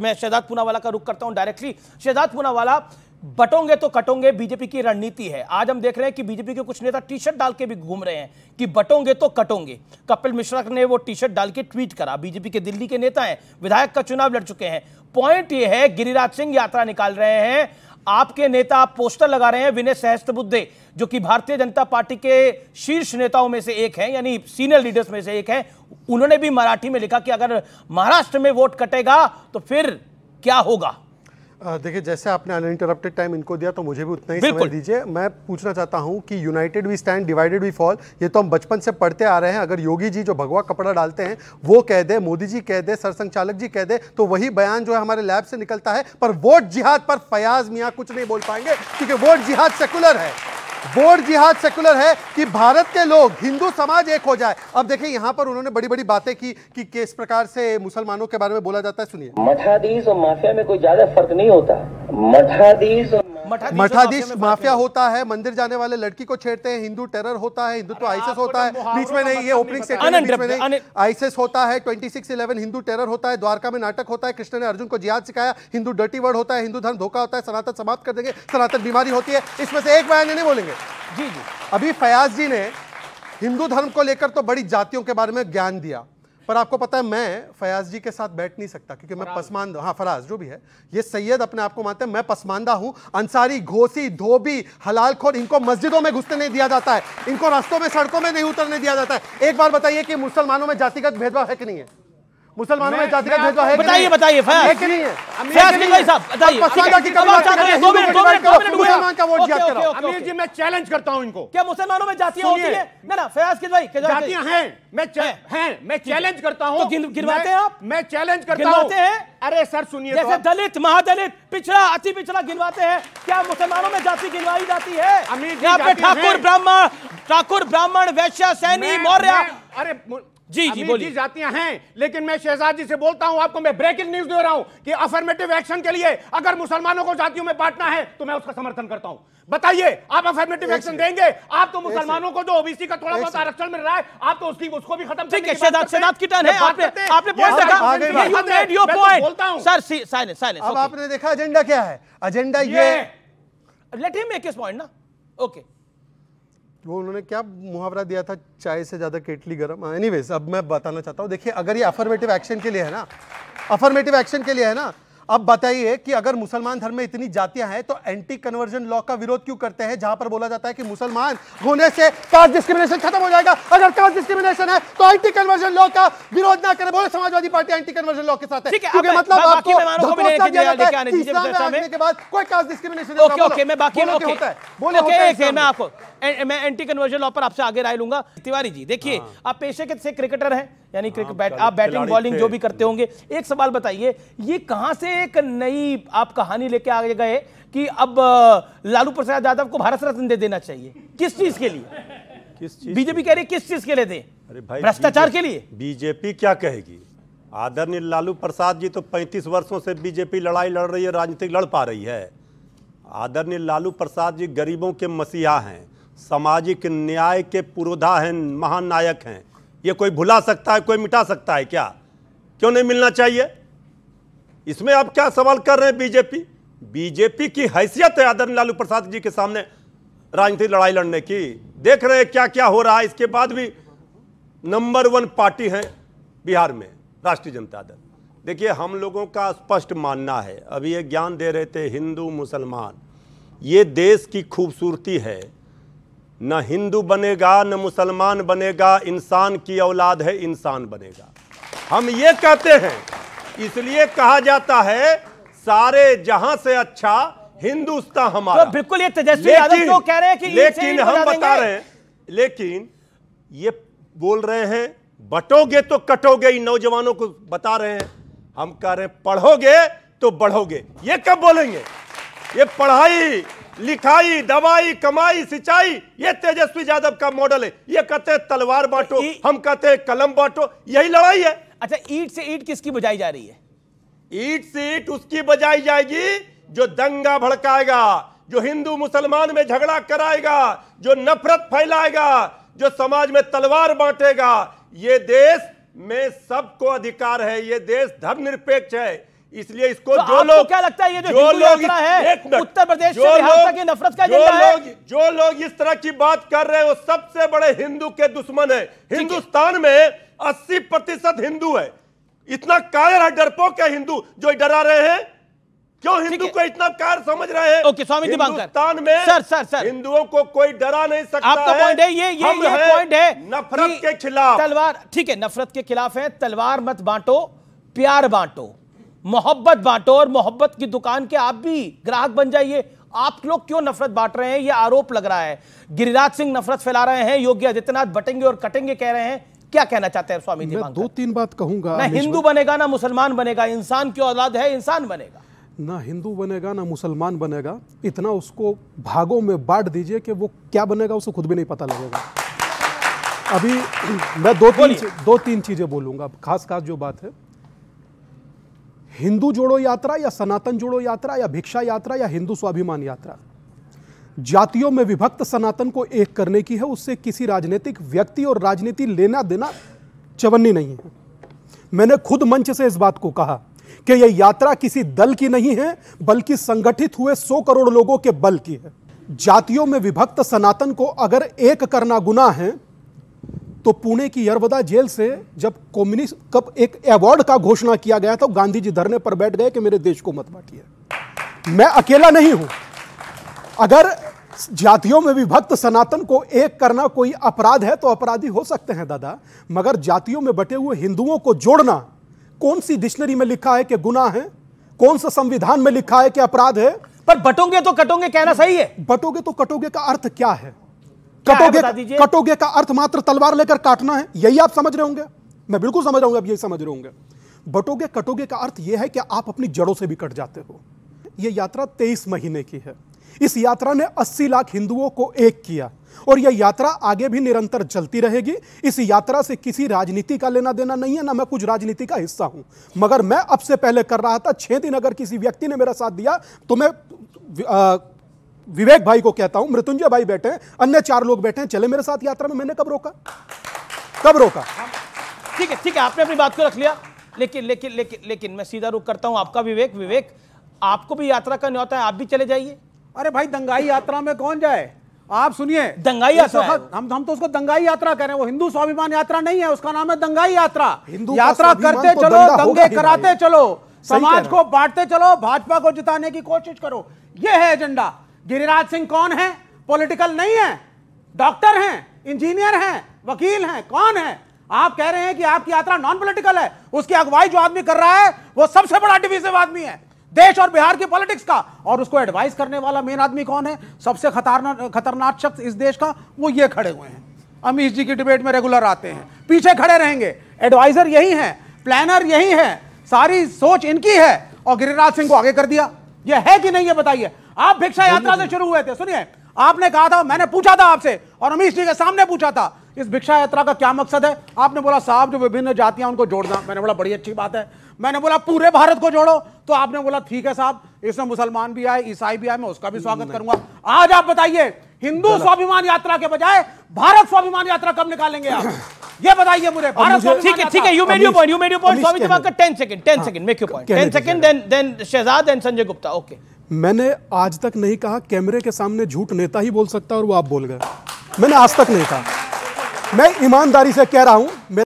मैं शहजाद पूनावाला का रुख करता हूं डायरेक्टली शहजाद पूनावाला बटोंगे तो कटोंगे बीजेपी की रणनीति है आज हम देख रहे हैं कि बीजेपी के कुछ नेता टी शर्ट डाल के भी घूम रहे हैं कि बटोंगे तो कटोंगे कपिल मिश्रा ने वो टी शर्ट डाल के ट्वीट करा बीजेपी के दिल्ली के नेता हैं विधायक का चुनाव लड़ चुके हैं पॉइंट ये है गिरिराज सिंह यात्रा निकाल रहे हैं आपके नेता आप पोस्टर लगा रहे हैं विनय सहस्त्रबुद्धे जो कि भारतीय जनता पार्टी के शीर्ष नेताओं में से एक है यानी सीनियर लीडर्स में से एक है उन्होंने भी मराठी में लिखा कि अगर महाराष्ट्र में वोट कटेगा तो फिर क्या होगा देखिए जैसे आपने अन इंटरप्टेड टाइम इनको दिया तो मुझे भी उतना ही समय दीजिए मैं पूछना चाहता हूँ कि united we stand divided we fall ये तो हम बचपन से पढ़ते आ रहे हैं अगर योगी जी जो भगवा कपड़ा डालते हैं वो कह दे मोदी जी कह दे सरसंघ चालक जी कह दे तो वही बयान जो है हमारे लैब से निकलता है पर वोट जिहाद पर फयाज मियाँ कुछ नहीं बोल पाएंगे क्योंकि वोट जिहाद सेकुलर है वोट जिहाद सेकुलर है कि भारत के लोग हिंदू समाज एक हो जाए अब देखिए यहाँ पर उन्होंने बड़ी बड़ी बातें की कि किस प्रकार से मुसलमानों के बारे में बोला जाता है सुनिए मठाधीश और माफिया में कोई ज्यादा फर्क नहीं होता मठाधीश मठाधीश माफिया होता है मंदिर जाने वाले लड़की को छेड़ते हैं हिंदू टेरर होता है हिंदू तो आईसेस मतलब होता है बीच में नहीं ये ओपनिंग स्टेटमेंट आईसेस होता है twenty six eleven Hindu terror होता है द्वारका में नाटक होता है कृष्ण ने अर्जुन को जिहाद सिखाया हिंदू डर्टी वर्ड होता है हिंदू धर्म धोखा होता है सनातन समाप्त कर देंगे सनातन बीमारी होती है इसमें से एक बयान नहीं बोलेंगे करेंगे जी जी अभी फयाज जी ने हिंदू धर्म को लेकर तो बड़ी जातियों के बारे में ज्ञान दिया पर आपको पता है मैं फयाज जी के साथ बैठ नहीं सकता क्योंकि मैं पसमानदा हाँ फराज जो भी है ये सैयद अपने आप को मानते हैं मैं पसमानदा हूँ अंसारी घोसी धोबी हलाल खोर इनको मस्जिदों में घुसने नहीं दिया जाता है इनको रास्तों में सड़कों में नहीं उतरने दिया जाता है एक बार बताइए कि मुसलमानों में जातिगत भेदभाव है कि नहीं है मुसलमानों में जाति का भेदभाव तो है बताइए बताइए अमीर जी मैं चैलेंज करता हूँ इनको क्या मुसलमानों में होती है ना फयाज भाई हैं मैं हैं मैं चैलेंज करता तो हैं आप मैं चैलेंज करता हैं अरे सर सुनिए जैसे तो। दलित महादलित पिछड़ा अति पिछड़ा गिनवाते हैं क्या मुसलमानों में जाति गिनवाई जाती है अमीर जी ठाकुर ब्राह्मण ठाकुर ब्राह्मण वैश्य सैनी मौर्य अरे जी जी बोलिए जातियां हैं लेकिन मैं शहजाद जी से बोलता हूं आपको मैं ब्रेकिंग न्यूज दे रहा हूं कि अफर्मेटिव एक्शन के लिए अगर मुसलमानों को जातियों में बांटना है तो मैं उसका समर्थन करता हूं बताइए आप अफर्मेटिव एक्शन देंगे आप तो मुसलमानों को जो ओबीसी का थोड़ा बहुत आरक्षण मिल रहा है आप तो उसकी उसको भी खत्म ठीक है तो आपने देखा एजेंडा क्या है एजेंडा ये let him make point no okay वो उन्होंने क्या मुहावरा दिया था चाय से ज़्यादा केटली गर्म एनीवेज अब मैं बताना चाहता हूँ देखिए अगर ये अफर्मेटिव एक्शन के लिए है ना अफर्मेटिव एक्शन के लिए है ना अब बताइए कि अगर मुसलमान धर्म में इतनी जातियां हैं तो एंटी कन्वर्जन लॉ का विरोध क्यों करते हैं जहां पर बोला जाता है कि मुसलमान होने से कास्ट डिस्क्रिमिनेशन खत्म हो जाएगा अगर कास्ट डिस्क्रिमिनेशन है तो एंटी कन्वर्जन लॉ का विरोध ना करें बोले Samajwadi party anti conversion law के साथ है क्योंकि मतलब आपको के बाद कोई कास्ट डिस्क्रिमिनेशन होता है एंटी कन्वर्जन लॉ पर आपसे आगे राय लूंगा तिवारी जी देखिए हाँ। आप पेशे के से क्रिकेटर हैं यानी हाँ, क्रिकेट बैट आप बैटिंग बॉलिंग जो भी करते होंगे एक सवाल बताइए ये कहाँ से एक नई आप कहानी लेके आगे गए कि अब लालू प्रसाद यादव को भारत रत्न दे देना चाहिए किस चीज के लिए किस चीज बीजेपी कह रही है किस चीज के लिए दे अरे भाई भ्रष्टाचार के लिए बीजेपी क्या कहेगी आदरणीय लालू प्रसाद जी तो 35 वर्षों से बीजेपी लड़ाई लड़ रही है राजनीतिक लड़ पा रही है आदरणीय लालू प्रसाद जी गरीबों के मसीहा हैं सामाजिक न्याय के पुरोधा हैं महानायक हैं ये कोई भुला सकता है कोई मिटा सकता है क्या क्यों नहीं मिलना चाहिए इसमें आप क्या सवाल कर रहे हैं बीजेपी बीजेपी की हैसियत है आदरणीय लालू प्रसाद जी के सामने राजनीतिक लड़ाई लड़ने की देख रहे हैं क्या क्या हो रहा है इसके बाद भी नंबर वन पार्टी है बिहार में राष्ट्रीय जनता दल देखिए हम लोगों का स्पष्ट मानना है अभी ये ज्ञान दे रहे थे हिंदू मुसलमान ये देश की खूबसूरती है न हिंदू बनेगा न मुसलमान बनेगा इंसान की औलाद है इंसान बनेगा हम ये कहते हैं इसलिए कहा जाता है सारे जहां से अच्छा हिंदुस्तान हमारा तो बिल्कुल ये तेजस्वी यादव तो कह रहे हैं कि लेकिन हम बता रहे हैं लेकिन ये बोल रहे हैं बटोगे तो कटोगे इन नौजवानों को बता रहे हैं हम कह रहे हैं पढ़ोगे तो बढ़ोगे ये कब बोलेंगे ये पढ़ाई लिखाई दवाई कमाई सिंचाई ये तेजस्वी यादव का मॉडल है ये कहते हैं तलवार बांटो हम कहते हैं कलम बांटो यही लड़ाई है अच्छा ईट से ईट किसकी बजाई जा रही है ईट से ईट उसकी बजाई जाएगी जो दंगा भड़काएगा जो हिंदू मुसलमान में झगड़ा कराएगा जो नफरत फैलाएगा जो समाज में तलवार बांटेगा ये देश में सबको अधिकार है ये देश धर्मनिरपेक्ष है इसलिए इसको तो जो लोग क्या लगता है ये जो, जो लोग है उत्तर प्रदेश जो से बिहार नफरत का जो लोग जो लोग इस तरह की बात कर रहे हैं वो सबसे बड़े हिंदू के दुश्मन है हिंदुस्तान में 80 प्रतिशत हिंदू है इतना कायर है डरपो के हिंदू जो डरा रहे हैं क्यों हिंदू को इतना कार समझ रहे हैं ओके स्वामी हिंदुस्तान में सर सर सर हिंदुओं को कोई डरा नहीं सकता आपका पॉइंट है ये ये ये पॉइंट है नफरत के खिलाफ तलवार ठीक है नफरत के खिलाफ है तलवार मत बांटो प्यार बांटो मोहब्बत बांटो और मोहब्बत की दुकान के आप भी ग्राहक बन जाइए आप लोग क्यों नफरत बांट रहे हैं यह आरोप लग रहा है गिरिराज सिंह नफरत फैला रहे हैं योगी आदित्यनाथ बटेंगे और कटेंगे कह रहे हैं क्या कहना चाहते हैं स्वामी मैं दो तीन बात कहूंगा ना हिंदू बनेगा ना मुसलमान बनेगा इंसान की औलाद है इंसान बनेगा ना हिंदू बनेगा ना मुसलमान बनेगा इतना उसको भागों में बांट दीजिए कि वो क्या बनेगा उसे खुद भी नहीं पता लगेगा अभी मैं दो तीन दो तीन चीज़ें बोलूंगा खास खास जो बात है हिंदू जोड़ो यात्रा या सनातन जोड़ो यात्रा या भिक्षा यात्रा या हिंदू स्वाभिमान यात्रा जातियों में विभक्त सनातन को एक करने की है उससे किसी राजनीतिक व्यक्ति और राजनीति लेना देना चवन्नी नहीं है मैंने खुद मंच से इस बात को कहा कि यह यात्रा किसी दल की नहीं है बल्कि संगठित हुए सौ करोड़ लोगों के बल की है जातियों में विभक्त सनातन को अगर एक करना गुना है तो पुणे की यरवदा जेल से जब कम्युनिस्ट कब एक अवार्ड का घोषणा किया गया तो गांधी जी धरने पर बैठ गए कि मेरे देश को मत बांटिए मैं अकेला नहीं हूं अगर जातियों में विभक्त सनातन को एक करना कोई अपराध है तो अपराधी हो सकते हैं दादा मगर जातियों में बटे हुए हिंदुओं को जोड़ना कौन सी डिक्शनरी में लिखा है कि गुना है कौन सा संविधान में लिखा है कि अपराध है पर बटोगे तो कटोगे कहना सही है बटोगे तो कटोगे का अर्थ क्या है कटोगे कटोगे का अर्थ मात्र तलवार लेकर काटना है यही आप समझ रहे होंगे मैं बिल्कुल समझ रहा हूँ आप यही समझ रहे होंगे बटोगे कटोगे का अर्थ यह है कि आप अपनी जड़ों से भी कट जाते हो ये यात्रा तेईस महीने की है इस यात्रा ने 80 लाख हिंदुओं को एक किया और यह यात्रा आगे भी निरंतर चलती रहेगी इस यात्रा से किसी राजनीति का लेना देना नहीं है ना मैं कुछ राजनीति का हिस्सा हूं मगर मैं अब से पहले कर रहा था छह दिन अगर किसी व्यक्ति ने मेरा साथ दिया तो मैं विवेक भाई को कहता हूं मृत्युंजय भाई बैठे अन्य चार लोग बैठे हैं चले मेरे साथ यात्रा में मैंने कब रोका कब रोका ठीक है ठीक है आपने अपनी बात को रख लिया लेकिन लेकिन लेकिन लेकिन मैं सीधा रुख करता हूं आपका विवेक विवेक आपको भी यात्रा का न्योता है आप भी चले जाइए अरे भाई दंगाई यात्रा में कौन जाए आप सुनिए दंगाई यात्रा हम हम तो उसको दंगाई यात्रा कह रहे हैं वो हिंदू स्वाभिमान यात्रा नहीं है उसका नाम है दंगाई यात्रा हिंदू यात्रा करते तो चलो दंगे कराते चलो समाज को बांटते चलो भाजपा को जिताने की कोशिश करो ये है एजेंडा गिरिराज सिंह कौन है पॉलिटिकल नहीं है डॉक्टर हैं इंजीनियर हैं वकील हैं कौन है आप कह रहे हैं कि आपकी यात्रा नॉन पॉलिटिकल है उसकी अगुवाई जो आदमी कर रहा है वो सबसे बड़ा डिविजिव आदमी है देश और बिहार की पॉलिटिक्स का और उसको एडवाइस करने वाला मेन आदमी कौन है सबसे खतरनाक खतरनाक शख्स इस देश का वो ये खड़े हुए हैं अमीश जी की डिबेट में रेगुलर आते हैं पीछे खड़े रहेंगे एडवाइजर यही है प्लानर यही है सारी सोच इनकी है और गिरिराज सिंह को आगे कर दिया यह है कि नहीं ये बताइए आप भिक्षा यात्रा से शुरू हुए थे सुनिए आपने कहा था मैंने पूछा था आपसे और अमीश जी के सामने पूछा था इस भिक्षा यात्रा का क्या मकसद है आपने बोला साहब जो विभिन्न जातियां उनको जोड़ना मैंने बोला बड़ी अच्छी बात है मैंने बोला पूरे भारत को जोड़ो तो आपने बोला ठीक है साहब इसमें मुसलमान भी आए ईसाई भी आए मैं उसका भी स्वागत हम्म। करूंगा आज आप बताइए हिंदू स्वाभिमान यात्रा के बजाय भारत स्वाभिमान यात्रा कब निकालेंगे आप ये बताइए मुझे भारत ठीक है ठीक है you made you point you made you point Swami दिमाग का 10 second 10 second make you point 10 second then then Shahzad and Sanjay Gupta okay मैंने आज तक नहीं कहा कैमरे के सामने झूठ नेता ही बोल सकता और वो आप बोल गए मैंने आज तक नहीं कहा मैं ईमानदारी से कह रहा हूं